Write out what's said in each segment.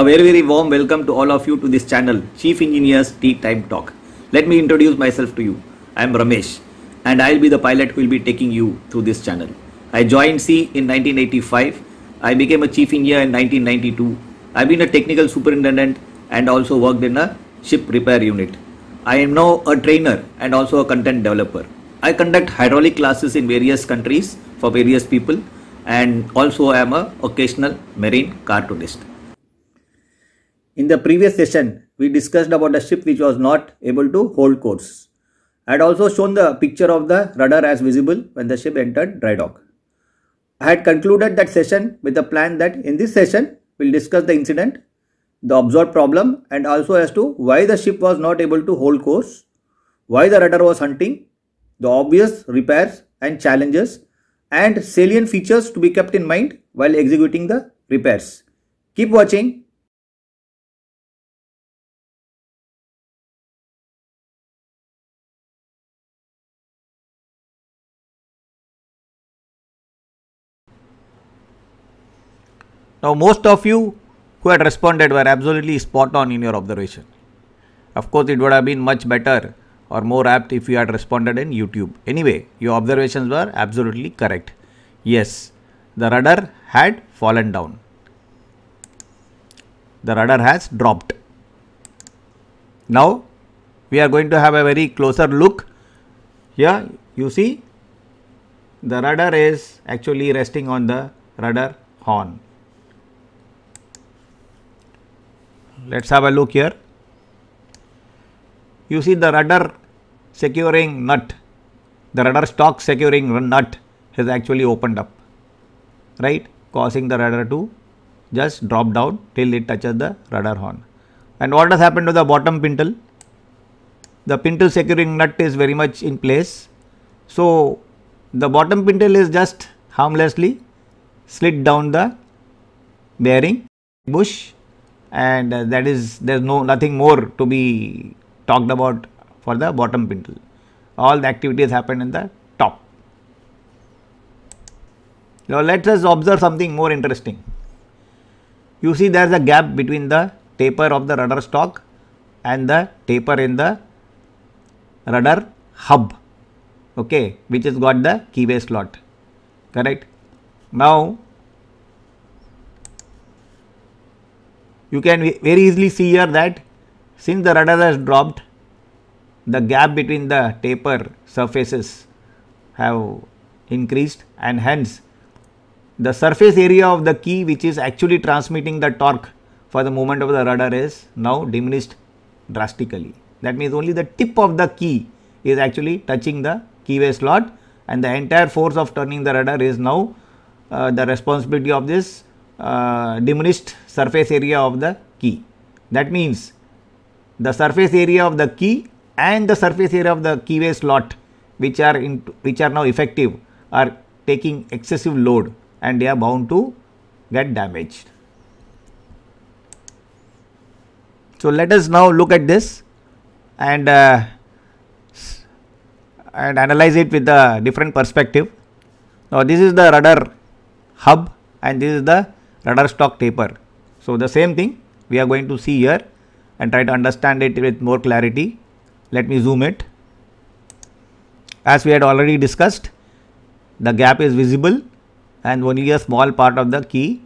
A very very warm welcome to all of you to this channel Chief Engineer's Tea Time Talk. Let me introduce myself to you. I am Ramesh and I'll be the pilot who will be taking you through this channel. I joined C in 1985. I became a Chief Engineer in 1992. I've been a technical superintendent and also worked in a ship repair unit. I am now a trainer and also a content developer. I conduct hydraulic classes in various countries for various people and also I am a occasional marine cartoonist. In the previous session, we discussed about the ship which was not able to hold course. I had also shown the picture of the rudder as visible when the ship entered dry dock. I had concluded that session with the plan that in this session, we'll discuss the incident, the observed problem and also as to why the ship was not able to hold course, why the rudder was hunting, the obvious repairs and challenges and salient features to be kept in mind while executing the repairs. Keep watching Now, most of you who had responded were absolutely spot on in your observation. Of course, it would have been much better or more apt if you had responded in YouTube. Anyway, your observations were absolutely correct. Yes, the rudder had fallen down. The rudder has dropped. Now, we are going to have a very closer look. Here, you see, the rudder is actually resting on the rudder horn. Let us have a look here. You see the rudder securing nut, the rudder stock securing nut has actually opened up, right, causing the rudder to just drop down till it touches the rudder horn. And what has happened to the bottom pintle? The pintle securing nut is very much in place. So, the bottom pintle is just harmlessly slid down the bearing bush and uh, that is there is no nothing more to be talked about for the bottom pintle. All the activities happen in the top. Now, let us observe something more interesting. You see there is a gap between the taper of the rudder stock and the taper in the rudder hub, okay, which has got the keyway slot, correct. Now, you can very easily see here that since the rudder has dropped the gap between the taper surfaces have increased and hence the surface area of the key which is actually transmitting the torque for the movement of the rudder is now diminished drastically. That means only the tip of the key is actually touching the keyway slot and the entire force of turning the rudder is now uh, the responsibility of this uh, diminished surface area of the key. That means the surface area of the key and the surface area of the keyway slot which are in which are now effective are taking excessive load and they are bound to get damaged. So, let us now look at this and uh, and analyze it with a different perspective. Now, this is the rudder hub and this is the stock taper. So the same thing we are going to see here and try to understand it with more clarity. Let me zoom it. As we had already discussed, the gap is visible and only a small part of the key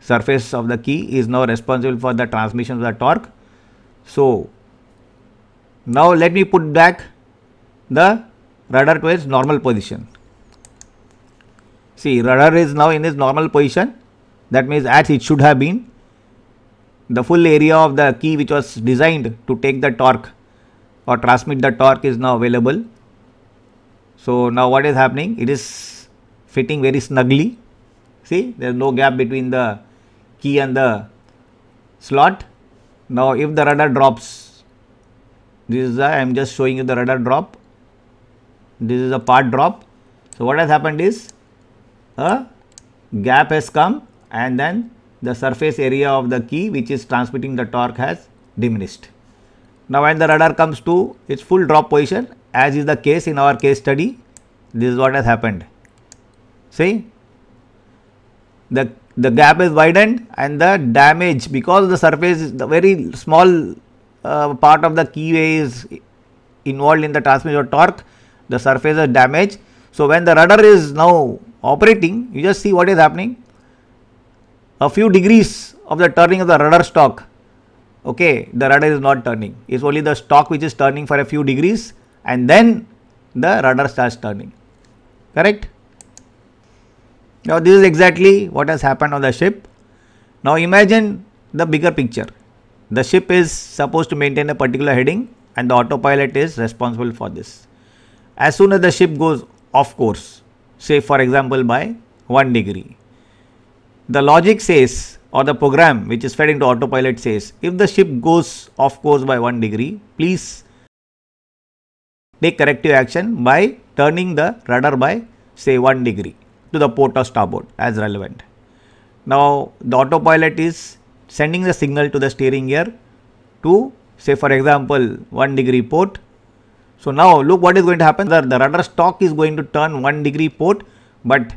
surface of the key is now responsible for the transmission of the torque. So now let me put back the rudder to its normal position. See rudder is now in its normal position that means as it should have been the full area of the key which was designed to take the torque or transmit the torque is now available so now what is happening it is fitting very snugly see there is no gap between the key and the slot now if the rudder drops this is the, I am just showing you the rudder drop this is a part drop so what has happened is a gap has come and then the surface area of the key which is transmitting the torque has diminished. Now, when the rudder comes to its full drop position as is the case in our case study, this is what has happened. See, the, the gap is widened and the damage because the surface the very small uh, part of the keyway is involved in the transmission of torque, the surface is damaged. So, when the rudder is now operating, you just see what is happening a few degrees of the turning of the rudder stock, okay the rudder is not turning it's only the stock which is turning for a few degrees and then the rudder starts turning correct now this is exactly what has happened on the ship now imagine the bigger picture the ship is supposed to maintain a particular heading and the autopilot is responsible for this as soon as the ship goes off course say for example by 1 degree the logic says or the program which is fed into autopilot says if the ship goes off course by 1 degree please take corrective action by turning the rudder by say 1 degree to the port or starboard as relevant. Now the autopilot is sending the signal to the steering gear to say for example 1 degree port. So now look what is going to happen the, the rudder stock is going to turn 1 degree port but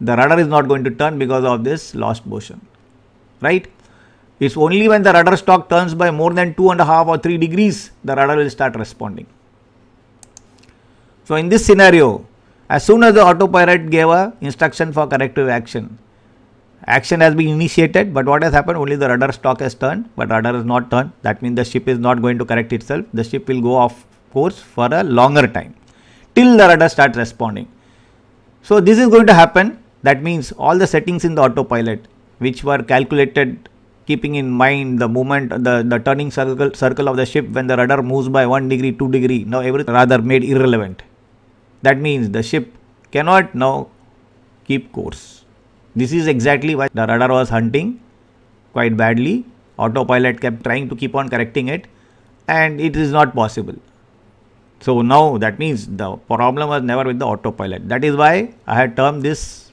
the rudder is not going to turn because of this lost motion, right? It's only when the rudder stock turns by more than two and a half or three degrees, the rudder will start responding. So in this scenario, as soon as the autopilot gave a instruction for corrective action, action has been initiated, but what has happened? Only the rudder stock has turned, but rudder is not turned. That means the ship is not going to correct itself. The ship will go off course for a longer time till the rudder starts responding. So this is going to happen that means all the settings in the autopilot which were calculated keeping in mind the movement, the, the turning circle, circle of the ship when the rudder moves by 1 degree, 2 degree, now everything rather made irrelevant. That means the ship cannot now keep course. This is exactly why the rudder was hunting quite badly. Autopilot kept trying to keep on correcting it and it is not possible. So now that means the problem was never with the autopilot. That is why I had termed this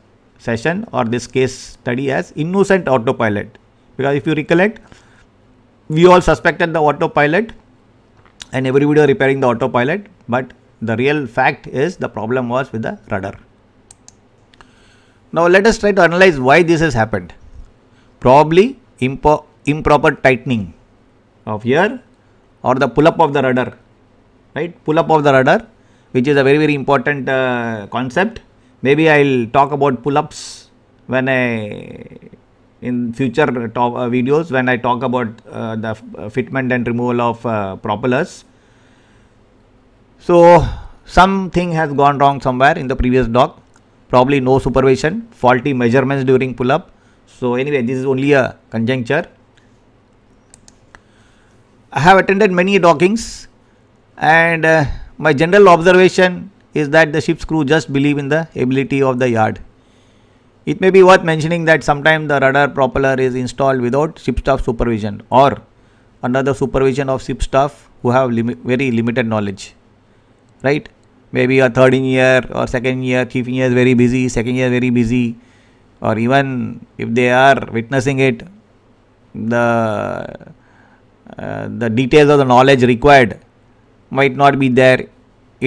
session or this case study as innocent autopilot because if you recollect we all suspected the autopilot and everybody was repairing the autopilot but the real fact is the problem was with the rudder. Now let us try to analyze why this has happened. Probably impo- improper tightening of here or the pull up of the rudder, right? Pull up of the rudder, which is a very, very important uh, concept maybe i'll talk about pull-ups when i in future uh, videos when i talk about uh, the uh, fitment and removal of uh, propellers so something has gone wrong somewhere in the previous dock. probably no supervision faulty measurements during pull-up so anyway this is only a conjecture i have attended many dockings and uh, my general observation is that the ship's crew just believe in the ability of the yard. It may be worth mentioning that sometimes the rudder propeller is installed without ship staff supervision or under the supervision of ship staff who have very limited knowledge. Right? Maybe a third year or second year, chief year is very busy, second year very busy, or even if they are witnessing it, the uh, the details of the knowledge required might not be there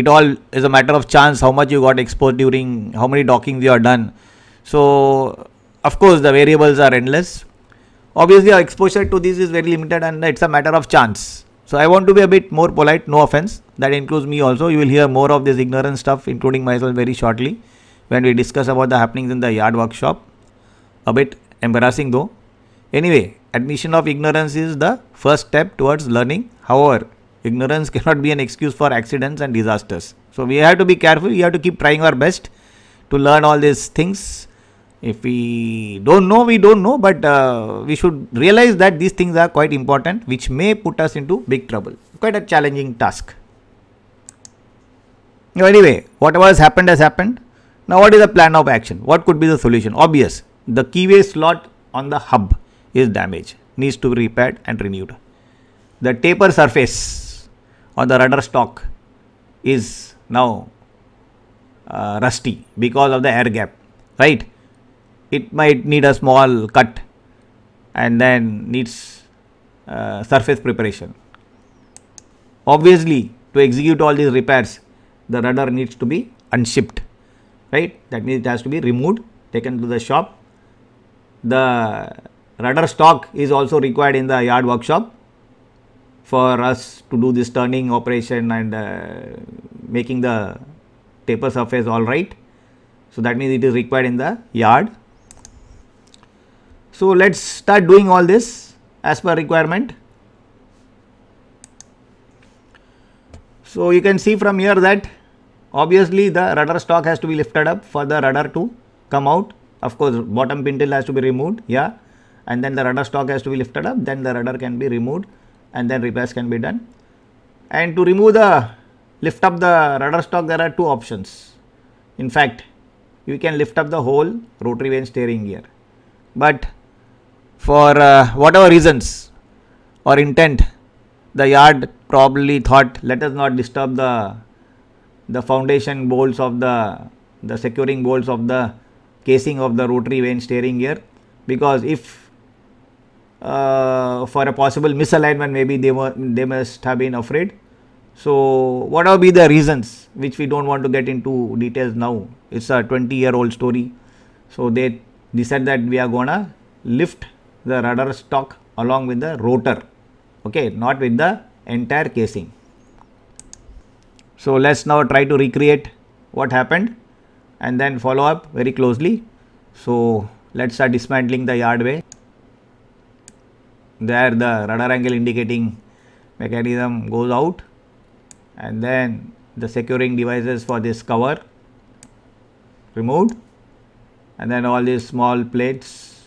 it all is a matter of chance how much you got exposed during how many dockings you are done so of course the variables are endless obviously our exposure to this is very limited and it's a matter of chance so i want to be a bit more polite no offense that includes me also you will hear more of this ignorant stuff including myself very shortly when we discuss about the happenings in the yard workshop a bit embarrassing though anyway admission of ignorance is the first step towards learning however Ignorance cannot be an excuse for accidents and disasters. So we have to be careful. We have to keep trying our best to learn all these things. If we don't know, we don't know, but uh, we should realize that these things are quite important, which may put us into big trouble. Quite a challenging task. anyway, whatever has happened has happened. Now, what is the plan of action? What could be the solution? Obvious. The keyway slot on the hub is damaged, needs to be repaired and renewed. The taper surface or the rudder stock is now uh, rusty because of the air gap right it might need a small cut and then needs uh, surface preparation obviously to execute all these repairs the rudder needs to be unshipped right that means it has to be removed taken to the shop the rudder stock is also required in the yard workshop for us to do this turning operation and uh, making the taper surface all right. So, that means it is required in the yard. So, let us start doing all this as per requirement. So, you can see from here that obviously the rudder stock has to be lifted up for the rudder to come out. Of course, bottom pintle has to be removed, yeah, and then the rudder stock has to be lifted up, then the rudder can be removed and then repairs can be done. And to remove the lift up the rudder stock there are two options. In fact, you can lift up the whole rotary vane steering gear. But for uh, whatever reasons or intent, the yard probably thought let us not disturb the the foundation bolts of the the securing bolts of the casing of the rotary vane steering gear because if uh, for a possible misalignment maybe they were they must have been afraid so what are be the reasons which we don't want to get into details now it's a 20 year old story so they decided that we are gonna lift the rudder stock along with the rotor okay not with the entire casing so let's now try to recreate what happened and then follow up very closely so let's start dismantling the yardway there the rudder angle indicating mechanism goes out and then the securing devices for this cover removed and then all these small plates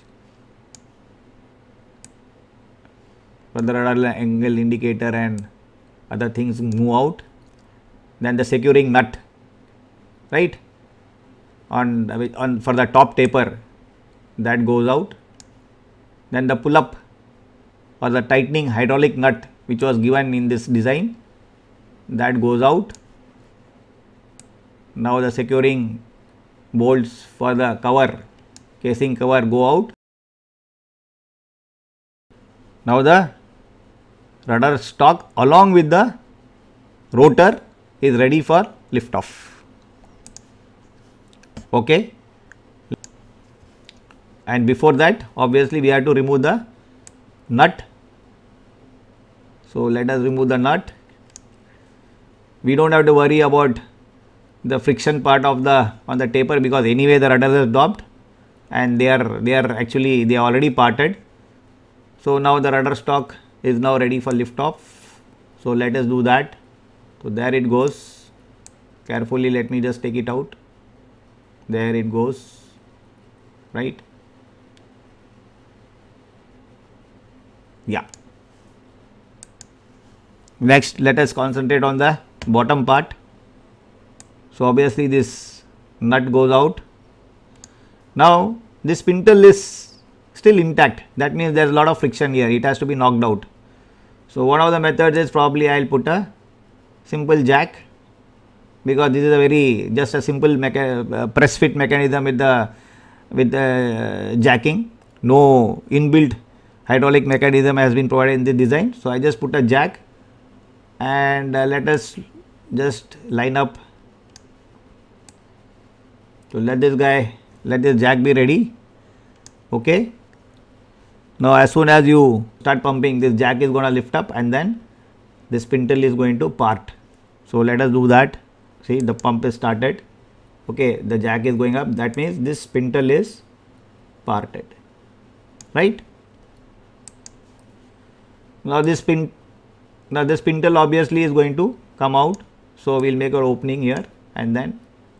for the rudder angle indicator and other things move out then the securing nut right on on for the top taper that goes out then the pull up or the tightening hydraulic nut which was given in this design that goes out. Now the securing bolts for the cover casing cover go out. Now the rudder stock along with the rotor is ready for lift-off. Okay. And before that obviously we have to remove the nut so, let us remove the nut. We do not have to worry about the friction part of the on the taper because anyway the rudder is dropped, and they are they are actually they are already parted. So, now the rudder stock is now ready for lift off. So, let us do that. So, there it goes carefully let me just take it out there it goes right yeah Next, let us concentrate on the bottom part. So, obviously, this nut goes out. Now, this pintle is still intact. That means there is a lot of friction here. It has to be knocked out. So, one of the methods is probably I will put a simple jack because this is a very just a simple uh, press fit mechanism with the with the jacking. No inbuilt hydraulic mechanism has been provided in the design. So, I just put a jack and uh, let us just line up so let this guy let this jack be ready okay now as soon as you start pumping this jack is going to lift up and then this spindle is going to part so let us do that see the pump is started okay the jack is going up that means this spindle is parted right now this pin now the pintle obviously is going to come out. So we will make our opening here and then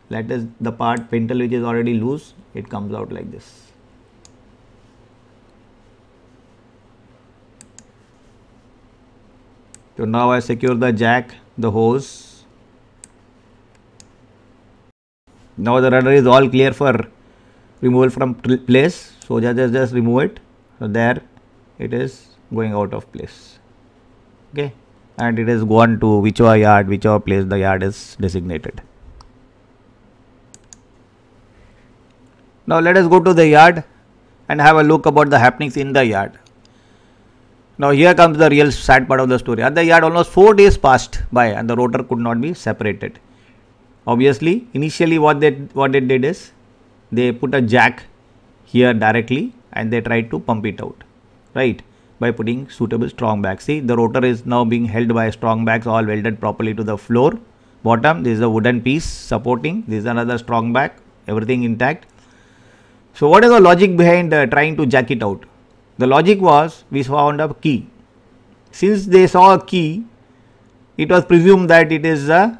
that is the part pintle which is already loose it comes out like this. So now I secure the jack, the hose. Now the rudder is all clear for removal from place. So just, just remove it. So there it is going out of place okay and it is gone to whichever yard whichever place the yard is designated now let us go to the yard and have a look about the happenings in the yard now here comes the real sad part of the story at the yard almost 4 days passed by and the rotor could not be separated obviously initially what they what they did is they put a jack here directly and they tried to pump it out right by putting suitable strong bags. See the rotor is now being held by strong bags all welded properly to the floor. Bottom this is a wooden piece supporting this is another strong bag everything intact. So what is the logic behind uh, trying to jack it out? The logic was we found a key. Since they saw a key it was presumed that it is a uh,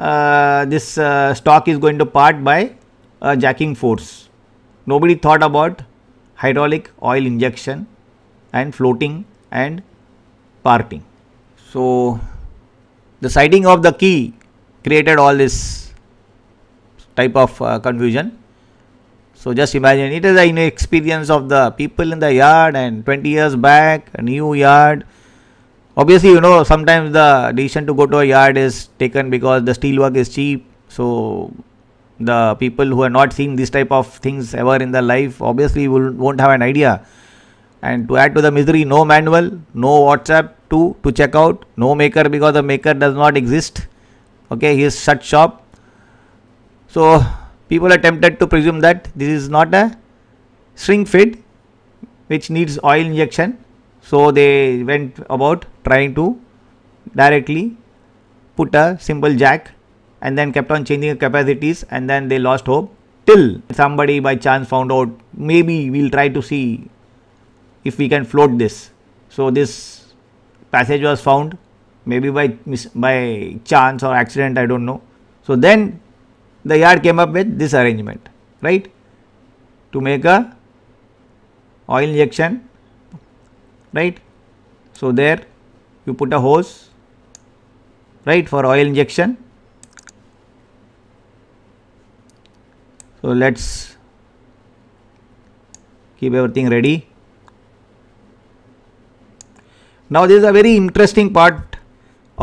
uh, this uh, stock is going to part by a jacking force. Nobody thought about hydraulic oil injection and floating and parting. So the sighting of the key created all this type of uh, confusion. So just imagine it is an experience of the people in the yard and 20 years back a new yard. Obviously, you know sometimes the decision to go to a yard is taken because the steel work is cheap. So the people who are not seeing this type of things ever in their life obviously will won't have an idea and to add to the misery no manual no whatsapp to to check out no maker because the maker does not exist okay he is shut shop so people are tempted to presume that this is not a string feed which needs oil injection so they went about trying to directly put a simple jack and then kept on changing capacities and then they lost hope till somebody by chance found out maybe we'll try to see if we can float this. So this passage was found maybe by by chance or accident I don't know. So then the yard came up with this arrangement right to make a oil injection right. So there you put a hose right for oil injection. So let's keep everything ready. Now this is a very interesting part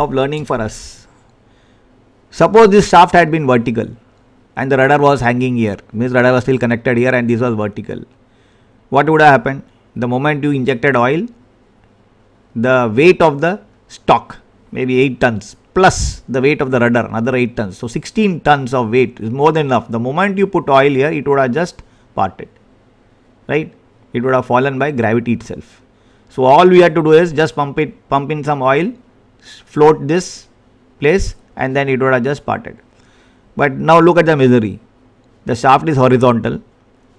of learning for us. Suppose this shaft had been vertical and the rudder was hanging here, means rudder was still connected here and this was vertical. What would have happened? The moment you injected oil, the weight of the stock, maybe 8 tons, plus the weight of the rudder, another 8 tons. So 16 tons of weight is more than enough. The moment you put oil here, it would have just parted. Right? It would have fallen by gravity itself. So, all we had to do is just pump it, pump in some oil, float this place and then it would have just parted. But now look at the misery. The shaft is horizontal,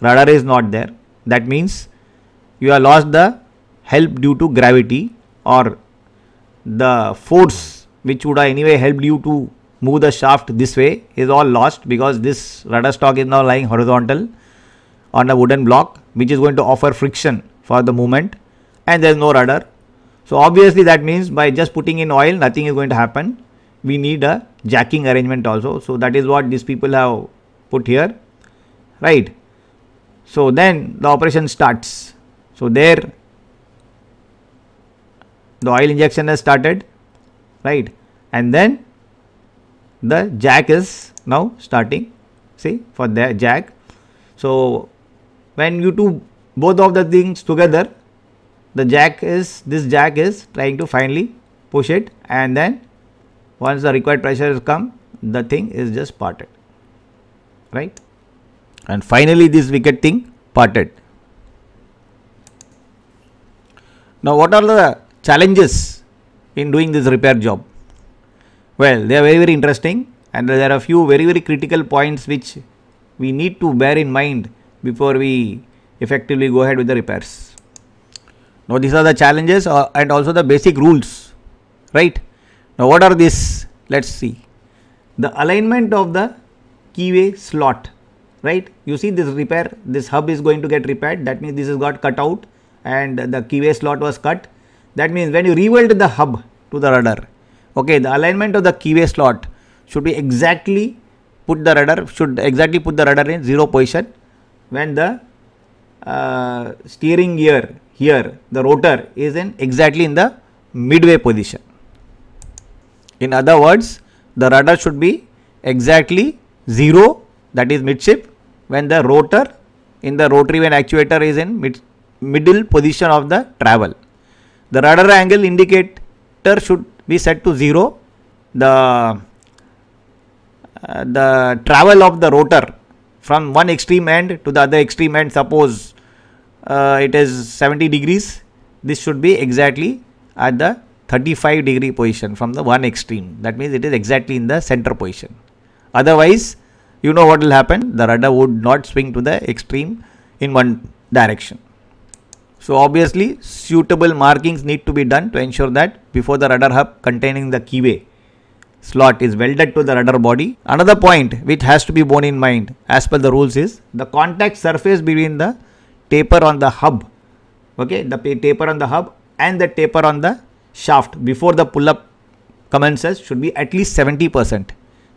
rudder is not there. That means you have lost the help due to gravity or the force which would have anyway helped you to move the shaft this way is all lost because this rudder stock is now lying horizontal on a wooden block which is going to offer friction for the movement and there is no rudder. So obviously that means by just putting in oil nothing is going to happen. We need a jacking arrangement also. So that is what these people have put here, right. So then the operation starts. So there the oil injection has started, right. And then the jack is now starting, see for the jack. So when you do both of the things together, the jack is this jack is trying to finally push it and then once the required pressure is come the thing is just parted right and finally this wicket thing parted now what are the challenges in doing this repair job well they are very very interesting and there are a few very very critical points which we need to bear in mind before we effectively go ahead with the repairs now these are the challenges uh, and also the basic rules, right? Now what are these? Let's see. The alignment of the keyway slot, right? You see this repair, this hub is going to get repaired. That means this has got cut out and the keyway slot was cut. That means when you reweld the hub to the rudder, okay, the alignment of the keyway slot should be exactly put the rudder, should exactly put the rudder in zero position when the uh, steering gear here the rotor is in exactly in the midway position. In other words, the rudder should be exactly 0 that is midship when the rotor in the rotary vane actuator is in mid middle position of the travel. The rudder angle indicator should be set to 0. The, uh, the travel of the rotor from one extreme end to the other extreme end suppose uh, it is 70 degrees this should be exactly at the 35 degree position from the one extreme that means it is exactly in the center position otherwise you know what will happen the rudder would not swing to the extreme in one direction so obviously suitable markings need to be done to ensure that before the rudder hub containing the keyway slot is welded to the rudder body. Another point which has to be borne in mind as per the rules is the contact surface between the taper on the hub okay the taper on the hub and the taper on the shaft before the pull up commences should be at least 70%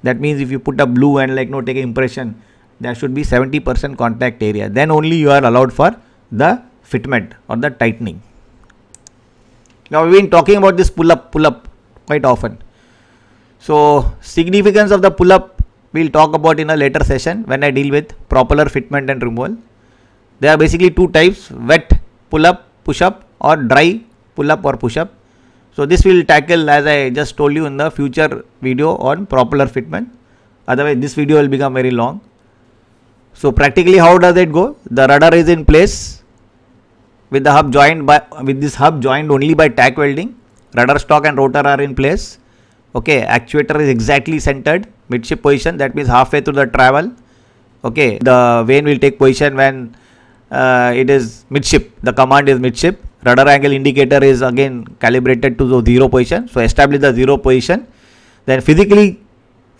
that means if you put a blue and like no take impression there should be 70% contact area then only you are allowed for the fitment or the tightening now we've been talking about this pull up pull up quite often so significance of the pull up we'll talk about in a later session when i deal with propeller fitment and removal there are basically two types wet pull up, push up or dry pull up or push up. So this will tackle as I just told you in the future video on propeller fitment. Otherwise this video will become very long. So practically how does it go? The rudder is in place with the hub joined by with this hub joined only by tack welding. Rudder stock and rotor are in place. Okay, actuator is exactly centered midship position that means halfway through the travel. Okay, the vane will take position when uh, it is midship the command is midship rudder angle indicator is again calibrated to the zero position so establish the zero position then physically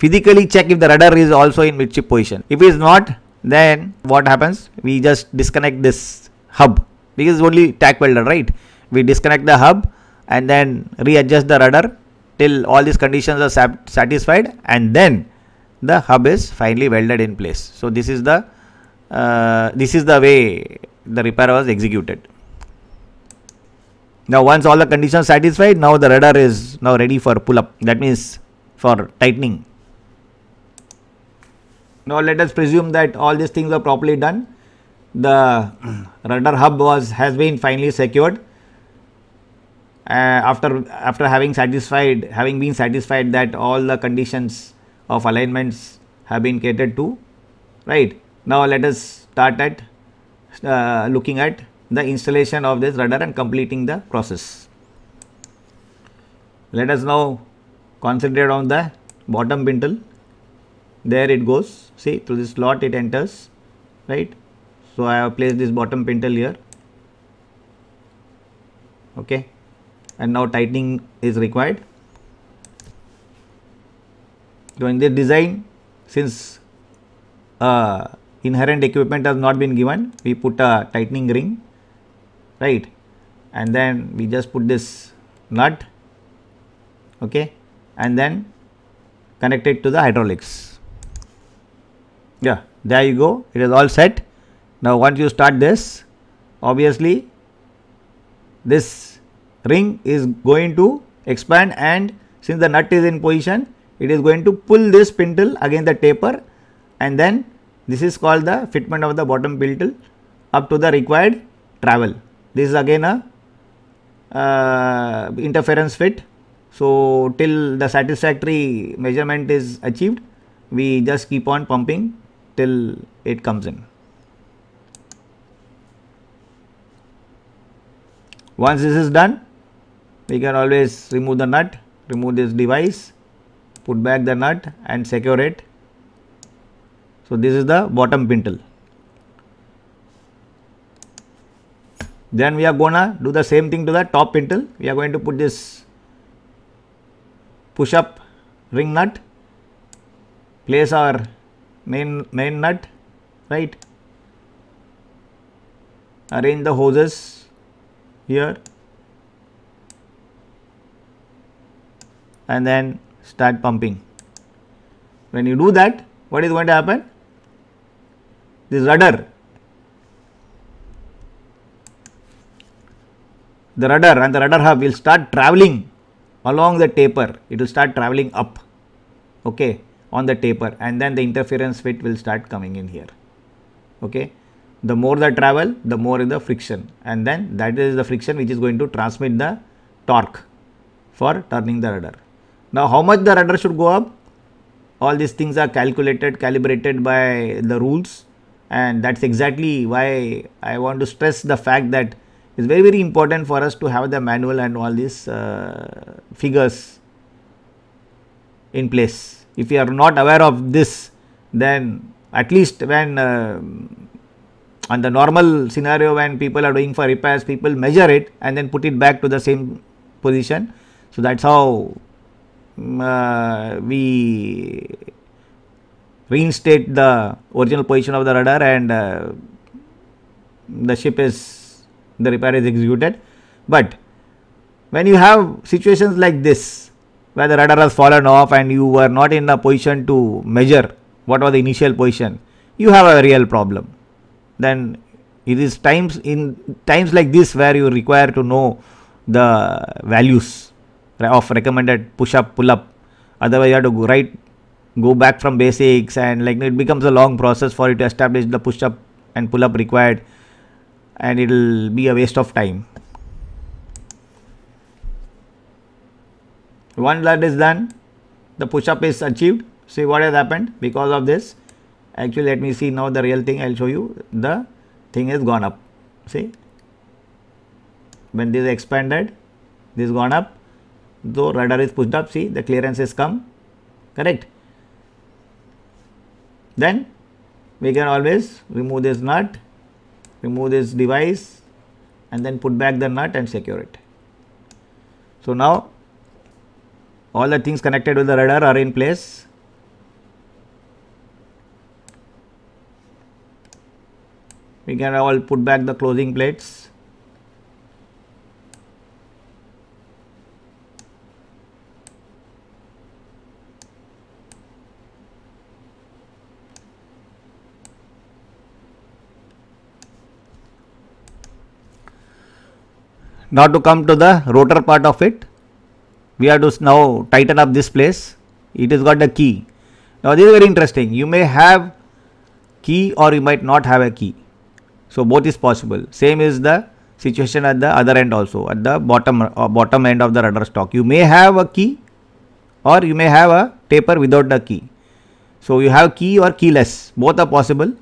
physically check if the rudder is also in midship position if it is not then what happens we just disconnect this hub because only tack welder right we disconnect the hub and then readjust the rudder till all these conditions are sat satisfied and then the hub is finally welded in place so this is the uh, this is the way the repair was executed. Now once all the conditions satisfied, now the rudder is now ready for pull up. That means for tightening. Now let us presume that all these things are properly done. The rudder hub was has been finally secured. Uh, after after having satisfied having been satisfied that all the conditions of alignments have been catered to, right? Now, let us start at uh, looking at the installation of this rudder and completing the process. Let us now concentrate on the bottom pintle. There it goes. See through this slot it enters, right? So I have placed this bottom pintle here. Okay, and now tightening is required. So in the design, since uh, inherent equipment has not been given we put a tightening ring right and then we just put this nut okay and then connect it to the hydraulics yeah there you go it is all set now once you start this obviously this ring is going to expand and since the nut is in position it is going to pull this spindle against the taper and then this is called the fitment of the bottom pintle up to the required travel. This is again a uh, interference fit. So, till the satisfactory measurement is achieved, we just keep on pumping till it comes in. Once this is done, we can always remove the nut, remove this device, put back the nut and secure it so, this is the bottom pintle. Then we are gonna do the same thing to the top pintle. We are going to put this push up ring nut, place our main main nut, right? Arrange the hoses here and then start pumping. When you do that, what is going to happen? this rudder the rudder and the rudder hub will start traveling along the taper it will start traveling up okay on the taper and then the interference fit will start coming in here okay the more the travel the more is the friction and then that is the friction which is going to transmit the torque for turning the rudder now how much the rudder should go up all these things are calculated calibrated by the rules and that's exactly why I want to stress the fact that it's very very important for us to have the manual and all these uh, figures in place. If you are not aware of this then at least when uh, on the normal scenario when people are doing for repairs people measure it and then put it back to the same position. So, that is how mm, uh, we reinstate the original position of the rudder and uh, the ship is the repair is executed. But when you have situations like this where the rudder has fallen off and you were not in the position to measure what was the initial position, you have a real problem. Then it is times in times like this where you require to know the values of recommended push up, pull up. Otherwise, you have to write go back from basics and like it becomes a long process for you to establish the push up and pull up required and it'll be a waste of time one lat is done the push up is achieved see what has happened because of this actually let me see now the real thing i'll show you the thing has gone up see when this expanded this gone up though rudder is pushed up see the clearance has come correct then we can always remove this nut remove this device and then put back the nut and secure it so now all the things connected with the radar are in place we can all put back the closing plates Now to come to the rotor part of it, we have to now tighten up this place. It has got the key. Now this is very interesting. You may have key or you might not have a key. So both is possible. Same is the situation at the other end also at the bottom or uh, bottom end of the rudder stock. You may have a key or you may have a taper without the key. So you have key or keyless. Both are possible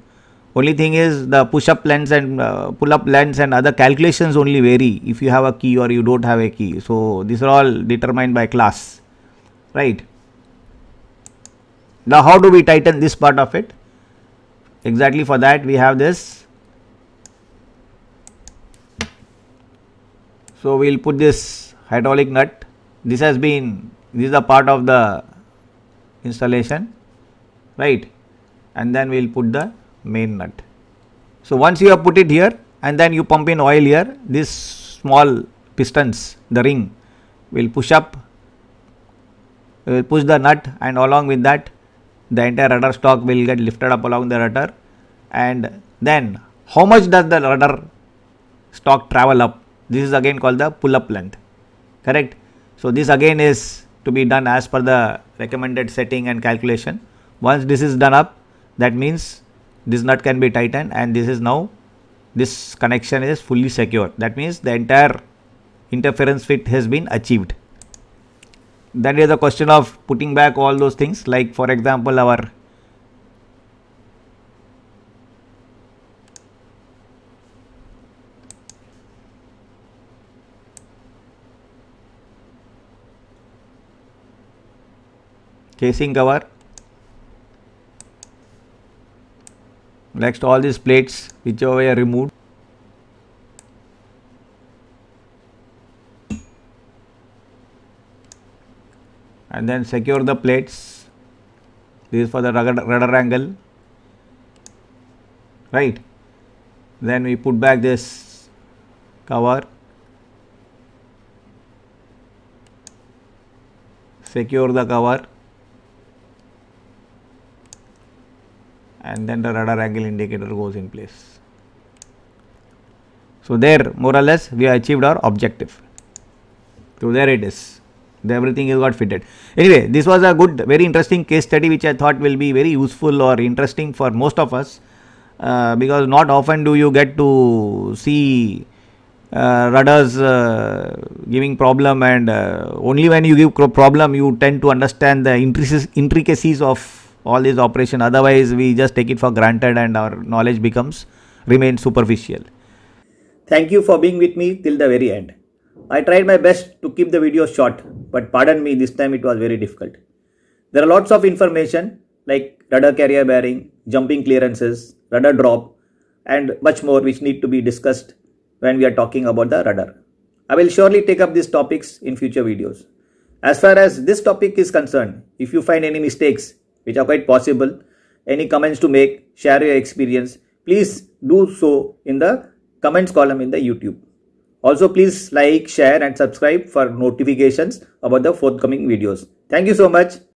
only thing is the push-up lens and uh, pull-up lens and other calculations only vary if you have a key or you don't have a key. So these are all determined by class, right? Now how do we tighten this part of it? Exactly for that we have this. So we will put this hydraulic nut. This has been, this is the part of the installation, right? And then we will put the main nut. So once you have put it here and then you pump in oil here, this small pistons, the ring will push up, will push the nut and along with that the entire rudder stock will get lifted up along the rudder and then how much does the rudder stock travel up? This is again called the pull up length, correct? So this again is to be done as per the recommended setting and calculation. Once this is done up, that means this nut can be tightened and this is now this connection is fully secure that means the entire interference fit has been achieved that is a question of putting back all those things like for example our casing cover next all these plates whichever are removed and then secure the plates this is for the rudder, rudder angle right then we put back this cover secure the cover and then the radar angle indicator goes in place. So, there more or less we achieved our objective. So, there it is the everything is got fitted. Anyway, this was a good very interesting case study which I thought will be very useful or interesting for most of us uh, because not often do you get to see uh, rudders uh, giving problem and uh, only when you give problem you tend to understand the intricacies of all these operation otherwise we just take it for granted and our knowledge becomes remains superficial thank you for being with me till the very end i tried my best to keep the video short but pardon me this time it was very difficult there are lots of information like rudder carrier bearing jumping clearances rudder drop and much more which need to be discussed when we are talking about the rudder i will surely take up these topics in future videos as far as this topic is concerned if you find any mistakes which are quite possible. Any comments to make, share your experience, please do so in the comments column in the YouTube. Also, please like, share and subscribe for notifications about the forthcoming videos. Thank you so much.